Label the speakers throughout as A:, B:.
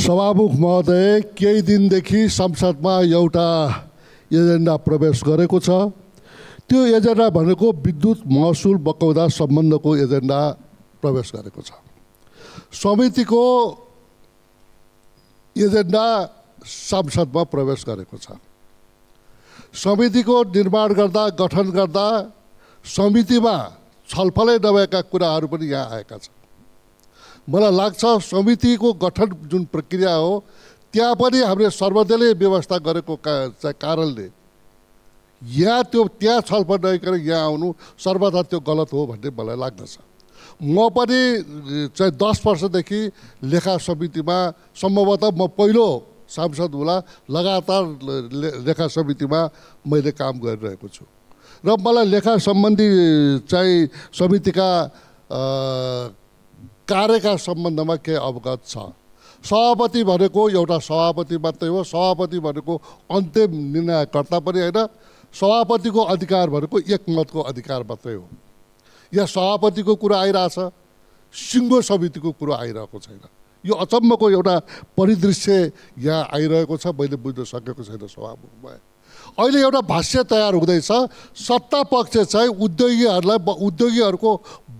A: सभामुख महोदय केही दिनदेखि संसदमा एउटा एजेन्डा प्रवेश गरेको छ त्यो एजेन्डा भनेको विद्युत महसुल बकौदा सम्बन्धको एजेन्डा प्रवेश गरेको छ समितिको एजेन्डा संसदमा प्रवेश गरेको छ समितिको निर्माण गर्दा गठन गर्दा समितिमा छलफलै नभएका कुराहरू पनि यहाँ आएका छन् मलाई लाग्छ समितिको गठन जुन प्रक्रिया हो त्यहाँ पनि हामीले सर्वदलीय व्यवस्था गरेको का कारणले यहाँ त्यो त्यहाँ छलफल नआइकन यहाँ आउनु सर्वदा त्यो गलत हो भन्ने मलाई लाग्दछ म पनि चाहिँ दस वर्षदेखि लेखा समितिमा सम्भवतः म पहिलो सांसद होला लगातार लेखा समितिमा मैले काम गरिरहेको छु र मलाई लेखा सम्बन्धी चाहिँ समितिका कार्यका सम्बन्धमा केही अवगत छ सभापति भनेको एउटा सभापति मात्रै हो सभापति भनेको अन्तिम निर्णयकर्ता पनि होइन सभापतिको अधिकार भनेको एकमतको अधिकार मात्रै हो यहाँ सभापतिको कुरा आइरहेछ सिङ्गो समितिको कुरो आइरहेको छैन यो अचम्मको एउटा परिदृश्य यहाँ आइरहेको छ मैले बुझ्न सकेको छैन सभामुखमा अहिले एउटा भाष्य तयार हुँदैछ सत्ता पक्ष चाहिँ उद्योगीहरूलाई उद्योगीहरूको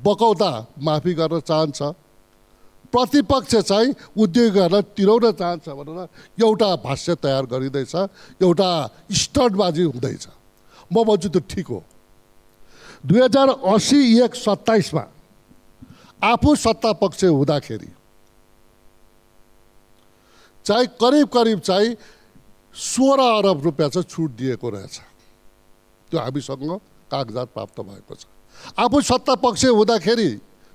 A: बकौता माफी गर्न चाहन्छ प्रतिपक्ष चाहिँ उद्योगहरूलाई तिराउन चाहन्छ भनेर एउटा भाष्य तयार गरिँदैछ एउटा स्टन्टबाजी हुँदैछ म भन्छु त्यो ठिक हो दुई हजार असी एक सत्ताइसमा आफू सत्ता पक्ष हुँदाखेरि चाहिँ करिब करिब चाहिँ सोह्र अरब रुपियाँ चाहिँ छुट दिएको रहेछ त्यो हामीसँग कागजात प्राप्त भएको छ आफू सत्ता पक्ष हुँदाखेरि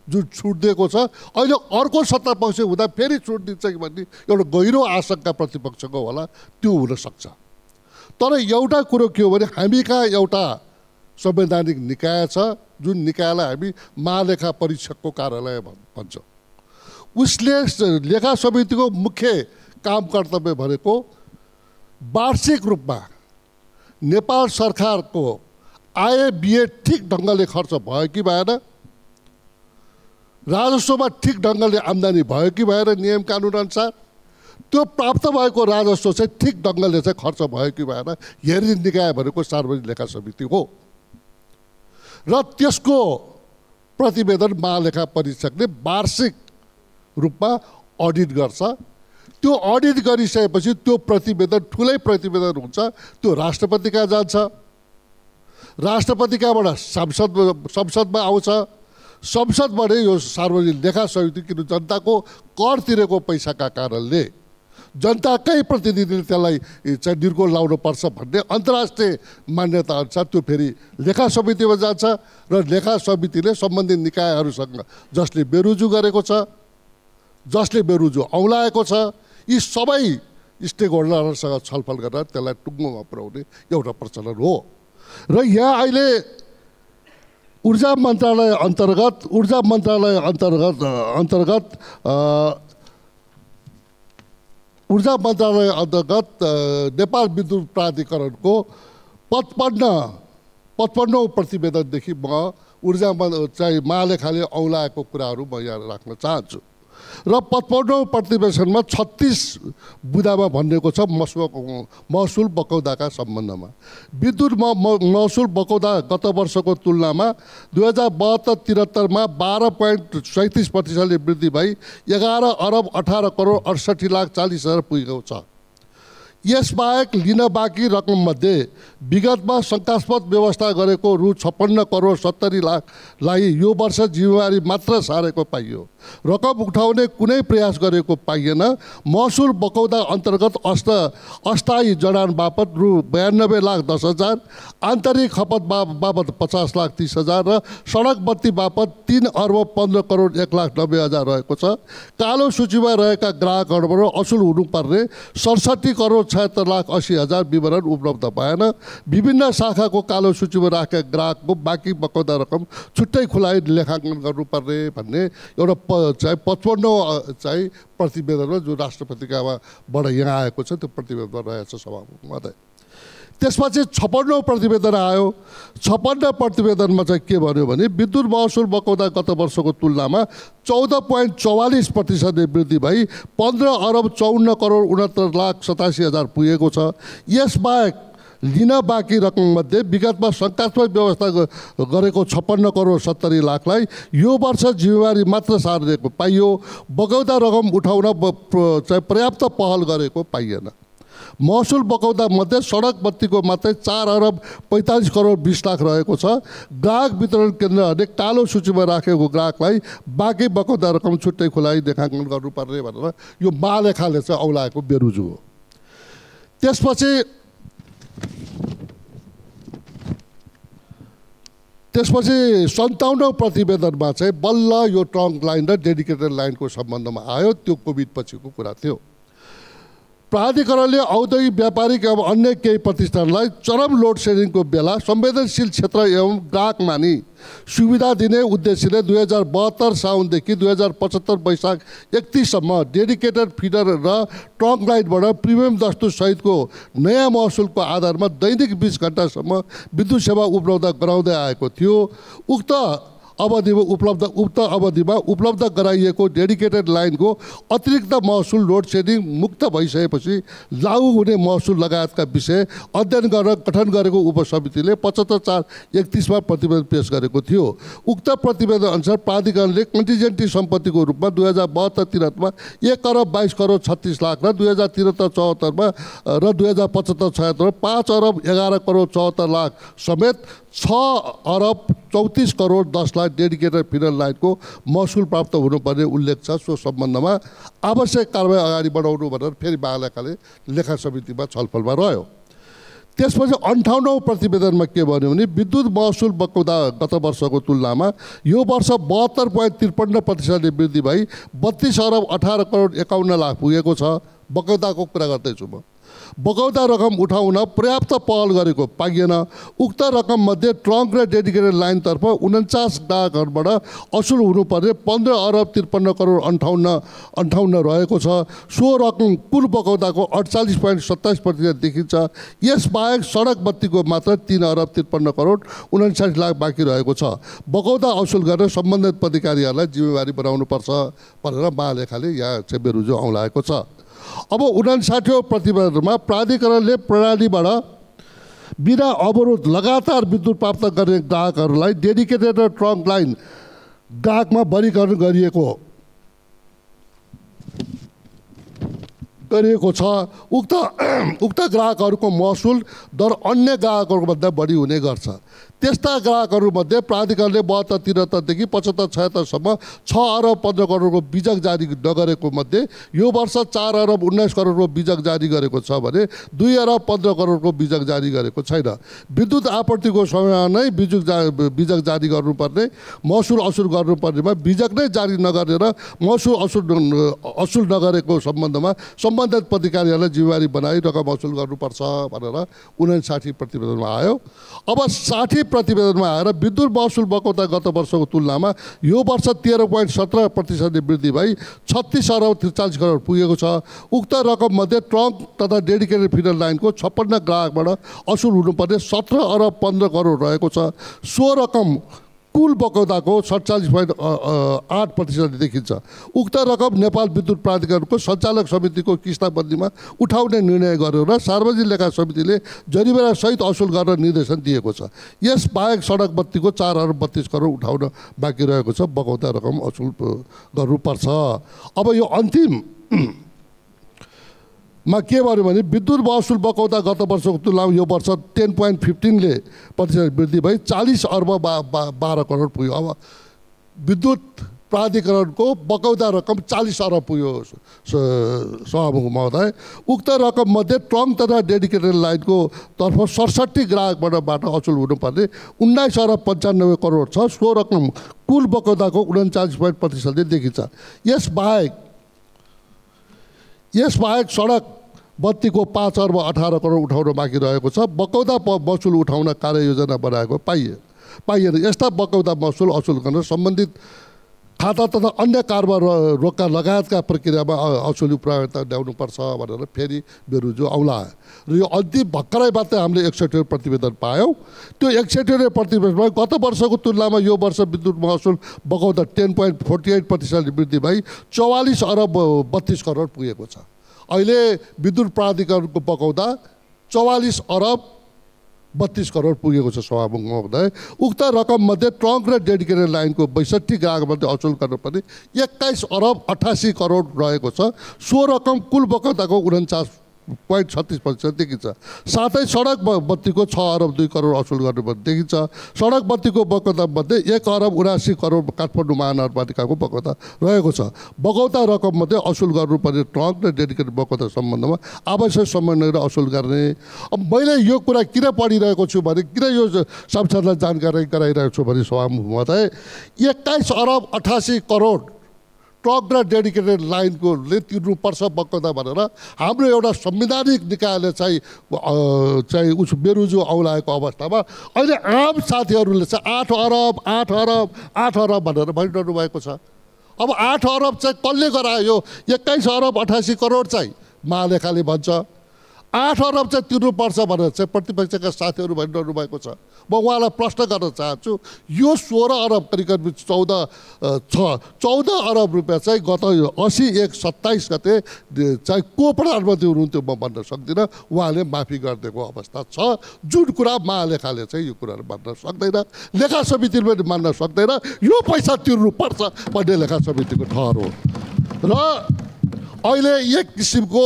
A: जुन छुट दिएको छ अहिले अर्को सत्ता पक्ष हुँदा फेरि छुट दिन्छ कि भन्ने एउटा गहिरो आशंका प्रतिपक्षको होला त्यो हुनसक्छ तर एउटा कुरो के हो भने हामी कहाँ एउटा संवैधानिक निकाय छ जुन निकायलाई हामी महालेखा परीक्षकको कार्यालय भन्छौँ उसले लेखा समितिको मुख्य काम कर्तव्य भनेको वार्षिक रूपमा नेपाल सरकारको आय बिए ठिक ढङ्गले खर्च भयो कि भएन राजस्वमा ठिक ढङ्गले आम्दानी भयो कि भएर नियम कानुन अनुसार त्यो प्राप्त भएको राजस्व चाहिँ ठिक ढङ्गले चाहिँ खर्च भयो कि भएर हेर्ने निकाय भनेको सार्वजनिक लेखा समिति हो र त्यसको प्रतिवेदन महालेखा परीक्षकले वार्षिक रूपमा अडिट गर्छ त्यो अडिट गरिसकेपछि त्यो प्रतिवेदन ठुलै प्रतिवेदन हुन्छ त्यो राष्ट्रपति कहाँ जान्छ राष्ट्रपति कहाँबाट संसद संसदमा आउँछ संसदबाटै यो सार्वजनिक लेखा समिति किन जनताको कर तिरेको पैसाका कारणले जनताकै प्रतिनिधिले त्यसलाई चाहिँ निर्गोल लाउनुपर्छ भन्ने अन्तर्राष्ट्रिय मान्यता मान्यताअनुसार त्यो फेरि लेखा समितिमा जान्छ र लेखा समितिले सम्बन्धित निकायहरूसँग जसले बेरुजु गरेको छ जसले बेरुजु औलाएको छ यी सबै स्टेक होल्डरहरूसँग छलफल गरेर त्यसलाई टुङ्गोमा पुर्याउने एउटा प्रचलन हो र यहाँ अहिले ऊर्जा मन्त्रालय अन्तर्गत ऊर्जा मन्त्रालय अन्तर्गत अन्तर्गत ऊर्जा मन्त्रालय अन्तर्गत नेपाल विद्युत प्राधिकरणको पचपन्न पचपन्नौँ प्रतिवेदनदेखि म ऊर्जा चाहिँ महालेखाले औलाएको कुराहरू म यहाँ राख्न चाहन्छु र पचपन्नौ प्रतिवेशनमा छत्तिस बुदामा भनिएको छ मसु महसुल बकौदाका सम्बन्धमा विद्युत म महसुल बकौदा गत वर्षको तुलनामा दुई हजार बहत्तर त्रिहत्तरमा बाह्र पोइन्ट सैँतिस प्रतिशतले वृद्धि भई एघार अरब अठार करोड अडसठी लाख चालिस हजार पुगेको छ यसबाहेक लिन बाँकी रकममध्ये विगतमा शङ्कास्पद व्यवस्था गरेको रु छप्पन्न करोड सत्तरी लाखलाई यो वर्ष जिम्मेवारी मात्र सारेको पाइयो रकम उठाउने कुनै प्रयास गरेको पाइएन महसुल बकौदा अन्तर्गत अस्त अस्थायी जडान बापत रु बयानब्बे लाख दस हजार आन्तरिक खपत बा बापत पचास लाख तिस हजार र सडक बत्ती बापत तिन अर्ब पन्ध्र करोड एक लाख नब्बे हजार रहेको छ कालो सूचीमा रहेका ग्राहकहरूबाट असुल हुनुपर्ने सडसठी करोड छयत्तर लाख अस्सी हजार विवरण उपलब्ध भएन विभिन्न शाखाको कालो सूचीमा राखेका ग्राहकको बाँकी बकौदा रकम छुट्टै खुलाइ लेखाङ्कन गर्नुपर्ने भन्ने एउटा प चाहिँ पचपन्नौ चाहिँ प्रतिवेदनमा जो राष्ट्रपतिकाबाट यहाँ आएको छ त्यो प्रतिवेदनमा रहेछ सभामुख महोदय त्यसपछि छप्पन्नौ प्रतिवेदन आयो छप्पन्न प्रतिवेदनमा चाहिँ के भन्यो भने विद्युत महसुल बकाउँदा गत वर्षको तुलनामा चौध पोइन्ट चौवालिस प्रतिशतले वृद्धि भई पन्ध्र अरब चौन्न करोड उनात्तर लाख सतासी हजार पुगेको छ यसबाहेक लिन बाँकी रकममध्ये विगतमा शङ्कात्मक व्यवस्था गरेको छप्पन्न करोड सत्तरी लाखलाई यो वर्ष जिम्मेवारी मात्र सारिएको पाइयो बगौदा रकम उठाउन चाहिँ पर्याप्त पहल गरेको पाइएन महसुल पकाउँदा मध्ये सडक बत्तीको मात्रै चार अरब पैँतालिस करोड बिस लाख रहेको छ ग्राहक वितरण केन्द्रहरूले कालो सूचीमा राखेको ग्राहकलाई बाँकी बकाउँदा रकम छुट्टै खुलाइ देखाङ्कन गर्नुपर्ने भनेर यो महालेखाले चाहिँ औलाएको बेरुजु हो त्यसपछि त्यसपछि सन्ताउन्नौ प्रतिवेदनमा चाहिँ बल्ल यो ट्रङ्क लाइन र डेडिकेटेड लाइनको सम्बन्धमा आयो त्यो कोभिड पछिको कुरा थियो प्राधिकरणले औद्योगिक व्यापारिक एवं अन्य केही प्रतिष्ठानलाई चरम लोड सेडिङको बेला संवेदनशील क्षेत्र एवं ग्राहक मानि सुविधा दिने उद्देश्यले दुई हजार बहत्तर साउनदेखि दुई हजार पचहत्तर वैशाख एकतिससम्म डेडिकेटेड फिडर र ट्रङ्क लाइटबाट प्रिमियम सहितको नयाँ महसुलको आधारमा दैनिक बिस घन्टासम्म विद्युत सेवा उपलब्ध गराउँदै आएको थियो उक्त अवधिमा उपलब्ध उक्त अवधिमा उपलब्ध गराइएको डेडिकेटेड लाइनको अतिरिक्त महसुल लोड सेडिङ मुक्त भइसकेपछि लागू हुने महसुल लगायतका विषय अध्ययन गरेर गठन गरेको उपसमितिले पचहत्तर चार एकतिसमा प्रतिवेदन पेस गरेको थियो उक्त प्रतिवेदन अनुसार प्राधिकरणले कन्टिजेन्टी सम्पत्तिको रूपमा दुई हजार बहत्तर तिहत्तरमा एक अरब बाइस करोड छत्तिस लाख र दुई हजार त्रिहत्तर चौहत्तरमा र दुई हजार पचहत्तर छयत्तरमा पाँच अरब एघार करोड चौहत्तर लाख समेत छ अरब चौतिस करोड दस लाख डेडिकेटेड फिनल लाइनको महसुल प्राप्त हुनुपर्ने उल्लेख छ सो सम्बन्धमा आवश्यक कारवाही अगाडि बढाउनु भनेर फेरि बालकाले लेखा समितिमा छलफलमा रह्यो त्यसपछि अन्ठाउन्नौ प्रतिवेदनमा के भन्यो भने विद्युत महसुल बकौदा गत वर्षको तुलनामा यो वर्ष बहत्तर पोइन्ट त्रिपन्न प्रतिशतले वृद्धि भई बत्तिस अरब अठार करोड एकाउन्न लाख पुगेको छ बकौदाको कुरा गर्दैछु म बगौदा रकम उठाउन पर्याप्त पहल गरेको पाइएन उक्त रकममध्ये ट्रङ्क र डेडिकेटेड लाइनतर्फ उन्चास ग्राहकहरूबाट असुल हुनुपर्ने पन्ध्र अरब त्रिपन्न करोड अन्ठाउन्न अन्ठाउन्न रहेको छ सो रकम कुल बगौदाको अडचालिस पोइन्ट सत्ताइस प्रतिशत देखिन्छ यसबाहेक सडक बत्तीको मात्र तिन अरब त्रिपन्न करोड उन्चालिस लाख बाँकी रहेको छ बगौदा असुल गरेर सम्बन्धित पदाधिकारीहरूलाई जिम्मेवारी बनाउनुपर्छ भनेर महालेखाले यहाँ चाहिँ बेरुजु आउँलाएको छ अब उनासाठी प्रतिवेदनमा प्राधिकरणले प्रणालीबाट बिना अवरोध लगातार विद्युत प्राप्त गर्ने ग्राहकहरूलाई डेडिकेटेड र ट्रङ्क लाइन ग्राहकमा वर्गीकरण गरिएको गरिएको छ उक्त उक्त ग्राहकहरूको महसुल दर अन्य ग्राहकहरूभन्दा बढी हुने गर्छ त्यस्ता ग्राहकहरूमध्ये प्राधिकरणले बहत्तर त्रिहत्तरदेखि पचहत्तर छयत्तरसम्म छ अरब पन्ध्र करोडको बिजक जारी नगरेको मध्ये यो वर्ष चार अरब उन्नाइस करोडको बिजक जारी गरेको छ भने दुई अरब पन्ध्र करोडको बिजक जारी गरेको छैन विद्युत आपूर्तिको समयमा नै बिजुक जा बिजक जारी गर्नुपर्ने महसुल असुल गर्नुपर्नेमा बिजक नै जारी नगरेर महसुल असुल असुल नगरेको सम्बन्धमा सम्बन्धित प्रतिकारीहरूलाई जिम्मेवारी बनाई रकम असुल गर्नुपर्छ भनेर उनासाठी प्रतिवेदनमा आयो अब साठी प्रतिवेदनमा आएर विद्युत महसुल बकौता गत वर्षको तुलनामा यो वर्ष तेह्र पोइन्ट सत्र प्रतिशतले वृद्धि भई छत्तिस अरब त्रिचालिस करोड पुगेको छ उक्त रकम मध्ये ट्रङ्क तथा डेडिकेटेड फिडर लाइनको छप्पन्न ग्राहकबाट असुल हुनुपर्ने सत्र अरब पन्ध्र करोड रहेको छ सो रकम कुल बकौदाको सडचालिस पोइन्ट आठ प्रतिशत देखिन्छ उक्त रकम नेपाल विद्युत प्राधिकरणको सञ्चालक समितिको किस्ताबन्दीमा उठाउने निर्णय र सार्वजनिक लेखा समितिले सहित असुल गर्न निर्देशन दिएको छ यस बाहेक सडक बत्तीको चार अरब बत्तिस करोड उठाउन बाँकी रहेको छ बकौता रकम असुल गर्नुपर्छ अब यो अन्तिम मा के भन्यो भने विद्युत महसुल बकौता गत वर्षको तुलनामा यो वर्ष टेन पोइन्ट फिफ्टिनले प्रतिशत वृद्धि भई चालिस अर्ब बा बाह्र करोड पुग्यो अब विद्युत प्राधिकरणको बकौता रकम चालिस अर्ब पुग्यो सभामुख महोदय उक्त रकममध्ये ट्रङ तथा डेडिकेटेड लाइनको तर्फ सडसट्ठी ग्राहकबाट असुल हुनुपर्ने उन्नाइस अर्ब पन्चानब्बे करोड छ सो रकम कुल बकौताको उन्चालिस पोइन्ट प्रतिशतले देखिन्छ यसबाहेक यसबाहेक सडक बत्तीको पाँच अर्ब अठार करोड उठाउन बाँकी रहेको छ बकौदा महसुल उठाउन कार्ययोजना बनाएको पाइए पाइएन यस्ता बकौदा महसुल असुल गर्न सम्बन्धित खाता तथा अन्य कारोबार रोक्का लगायतका प्रक्रियामा असुली उपयोगिता ल्याउनुपर्छ भनेर फेरि बेरुजु जो औला र यो अन्तिम भर्खरै मात्रै हामीले एकसठी प्रतिवेदन पायौँ त्यो एकसठी प्रतिवेदनमा गत वर्षको तुलनामा यो वर्ष विद्युत महसुल बगाउँदा टेन पोइन्ट फोर्टी एट प्रतिशत वृद्धि भई चौवालिस अरब बत्तिस करोड पुगेको छ अहिले विद्युत प्राधिकरणको बगाउँदा चौवालिस अरब बत्तिस करोड पुगेको छ सभामुख महोदय उक्त रकममध्ये ट्रङ्क र डेडिकेटेड लाइनको बैसठी ग्राहकमध्ये असुल गर्नुपर्ने एक्काइस अरब अठासी करोड रहेको छ सो रकम कुल बकताको उन्चास पोइन्ट छत्तिस प्रतिशत देखिन्छ साथै सडक बत्तीको छ अरब दुई करोड असुल गर्नुपर्ने देखिन्छ सडक बत्तीको बकौतामध्ये एक अरब उनासी करोड काठमाडौँ महानगरपालिकाको बकौता रहेको छ बकौता रकममध्ये असुल गर्नुपर्ने ट्रक र डेडिकेटेड बकौता सम्बन्धमा आवश्यक समन्वय र असुल गर्ने अब मैले यो कुरा किन पढिरहेको छु भने किन यो संसदलाई जानकारी गराइरहेको छु भने सभामुखमा चाहिँ एक्काइस अरब अठासी करोड ट्रक र डेडिकेटेड लाइनकोले तिर्नुपर्छ बकौँदा भनेर हाम्रो एउटा संवैधानिक निकायले चाहिँ चाहिँ उस बेरुजु औलाएको अवस्थामा अहिले आम साथीहरूले चाहिँ आठ अरब आठ अरब आठ अरब भनेर भनिरहनु भएको छ अब आठ अरब चाहिँ कसले गरायो एक्काइस अरब अठासी करोड चाहिँ महालेखाले भन्छ आठ अरब चाहिँ तिर्नुपर्छ भनेर चाहिँ प्रतिपक्षका साथीहरू भनिरहनु भएको छ म उहाँलाई प्रश्न गर्न चाहन्छु यो सोह्र अरब करिब चौध छ चौध अरब रुपियाँ चाहिँ गत असी एक सत्ताइस गते चाहिँ को प्रधानमन्त्री हुनुहुन्थ्यो म भन्न सक्दिनँ उहाँले माफी गरिदिएको अवस्था छ जुन कुरा महालेखाले चाहिँ यो कुराहरू मान्न सक्दैन लेखा समितिले पनि मान्न सक्दैन यो पैसा तिर्नुपर्छ भन्ने लेखा समितिको ठहर हो र अहिले एक किसिमको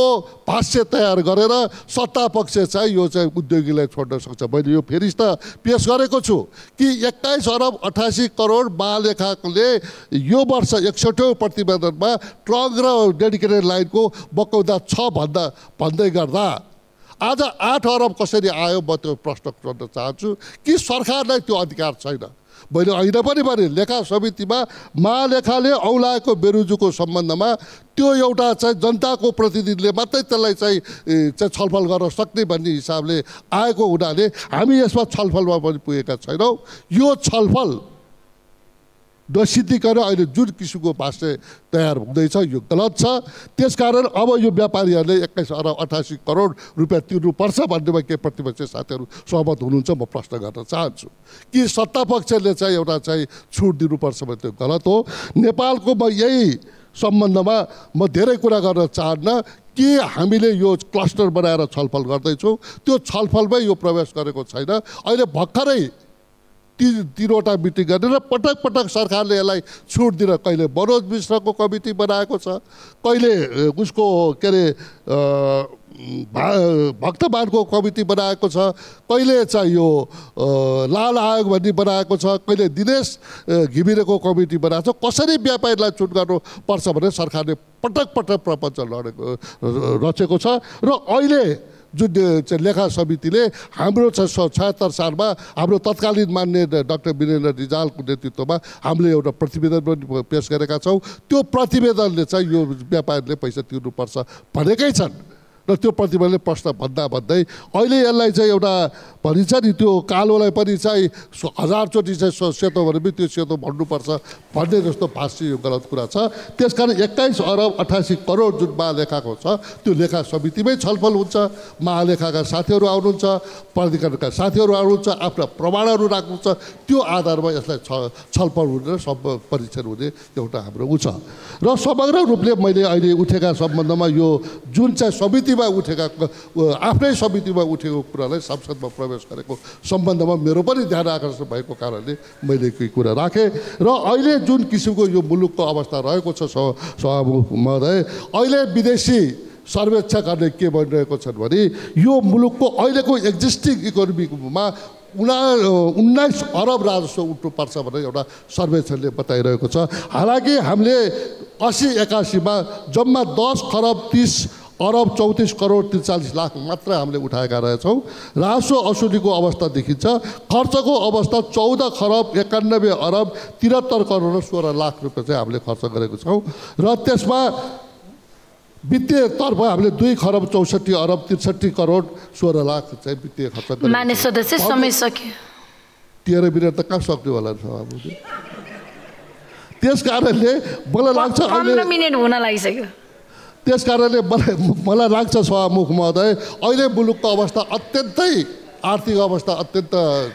A: भाष्य तयार गरेर सत्ता पक्ष चाहिँ यो चाहिँ उद्योगीलाई छोड्न सक्छ मैले यो फेरि त पेस गरेको छु कि एक्काइस अरब अठासी करोड महालेखाले यो वर्ष एकसठौँ प्रतिवेदनमा ट्रक र डेडिकेटेड लाइनको बकौदा छ भन्दा भन्दै गर्दा आज आठ अरब कसरी आयो म त्यो प्रश्न सोध्न चाहन्छु कि सरकारलाई त्यो अधिकार छैन मैले होइन पनि भने लेखा समितिमा महालेखाले औलाएको बेरुजुको सम्बन्धमा त्यो एउटा चाहिँ जनताको प्रतिनिधिले मात्रै त्यसलाई चाहिँ चाहिँ छलफल गर्न सक्ने भन्ने हिसाबले आएको हुनाले हामी यसमा छलफलमा पनि पुगेका छैनौँ यो छलफल नसिद्धिकन अहिले जुन किसिमको भाष्य तयार हुँदैछ यो गलत छ त्यसकारण अब यो व्यापारीहरूले एक्काइस अरब अठासी करोड रुपियाँ तिर्नुपर्छ भन्नेमा के प्रतिपक्ष साथीहरू सहमत हुनुहुन्छ म प्रश्न गर्न चाहन्छु कि सत्ता पक्षले चाहिँ एउटा चाहिँ छुट दिनुपर्छ भने त्यो गलत हो नेपालको म यही सम्बन्धमा म धेरै कुरा गर्न चाहन्न के हामीले यो क्लस्टर बनाएर छलफल गर्दैछौँ त्यो छलफलमै यो प्रवेश गरेको छैन अहिले भर्खरै ती तिनवटा मिटिङ गरेर पटक पटक सरकारले यसलाई छुट दिएर कहिले मनोज मिश्रको कमिटी बनाएको छ कहिले उसको के अरे भा भक्तमानको कमिटी बनाएको छ कहिले चाहिँ यो लाल आयोग भन्ने बनाएको छ कहिले दिनेश घिमिरेको कमिटी बनाएको छ कसरी व्यापारीलाई छुट गर्नुपर्छ भनेर सरकारले पटक पटक प्रपञ्च लडेको रचेको छ र अहिले जुन लेखा समितिले हाम्रो छ छयत्तर सालमा हाम्रो तत्कालीन मान्य डाक्टर वीरेन्द्र रिजालको नेतृत्वमा हामीले एउटा प्रतिवेदन पनि पेस गरेका छौँ त्यो प्रतिवेदनले चाहिँ यो व्यापारीले पैसा तिर्नुपर्छ भनेकै छन् र त्यो प्रतिवेदनले प्रश्न भन्दा भन्दै अहिले यसलाई चाहिँ एउटा भनिन्छ नि त्यो कालोलाई पनि चाहिँ हजारचोटि चाहिँ सेतो भने पनि त्यो सेतो भन्नुपर्छ भन्ने जस्तो भाष्य यो गलत कुरा छ त्यस कारण एक्काइस अरब अठासी करोड जुन महालेखाको छ त्यो लेखा समितिमै छलफल हुन्छ महालेखाका साथीहरू आउनुहुन्छ प्राधिकरणका साथीहरू आउनुहुन्छ आफ्ना प्रमाणहरू राख्नुहुन्छ त्यो आधारमा यसलाई छ छलफल हुने र परीक्षण हुने एउटा हाम्रो ऊ छ र समग्र रूपले मैले अहिले उठेका सम्बन्धमा यो जुन चाहिँ समितिमा उठेका आफ्नै समितिमा उठेको कुरालाई संसदमा प्रवेश समावेश गरेको सम्बन्धमा मेरो पनि ध्यान आकर्षण भएको कारणले मैले केही कुरा राखेँ र अहिले जुन किसिमको यो मुलुकको अवस्था रहेको छ सभामु महोदय अहिले विदेशी सर्वेक्षकहरूले के भनिरहेको छन् भने यो मुलुकको अहिलेको एक्जिस्टिङ इकोनोमीमा उना उन्नाइस अरब राजस्व उठ्नुपर्छ भनेर एउटा सर्वेक्षणले बताइरहेको छ हालाकि हामीले असी एकासीमा जम्मा दस खरब तिस अरब चौतिस करोड त्रिचालिस लाख मात्र हामीले उठाएका रहेछौँ राजस्व असुलीको अवस्था देखिन्छ खर्चको अवस्था चौध खरब एकानब्बे अरब त्रिहत्तर करोड र सोह्र लाख रुपियाँ चाहिँ हामीले खर्च गरेको छौँ र त्यसमा वित्तीयतर्फ हामीले दुई खरब चौसठी अरब त्रिसठी करोड सोह्र लाख चाहिँ वित्तीय खर्च तेह्र मिनट त कहाँ सक्यो होला सभापति त्यस कारणले मलाई लाग्छ मिनट हुन लागिसक्यो त्यस कारणले मलाई मलाई लाग्छ सभामुख महोदय अहिले मुलुकको अवस्था अत्यन्तै आर्थिक अवस्था अत्यन्त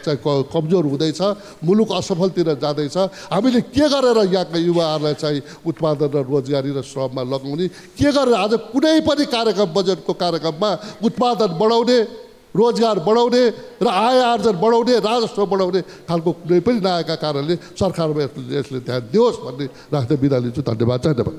A: चाहिँ कमजोर हुँदैछ मुलुक असफलतिर जाँदैछ हामीले के गरेर यहाँका युवाहरूलाई चाहिँ उत्पादन र रोजगारी र श्रममा लगाउने के गरेर आज कुनै पनि कार्यक्रम बजेटको कार्यक्रममा उत्पादन बढाउने रोजगार बढाउने र आय आर्जन बढाउने राजस्व बढाउने खालको कुनै पनि नआएका कारणले सरकारमा यसले ध्यान दियोस् भन्ने राख्दै बिदा लिन्छु धन्यवाद धन्यवाद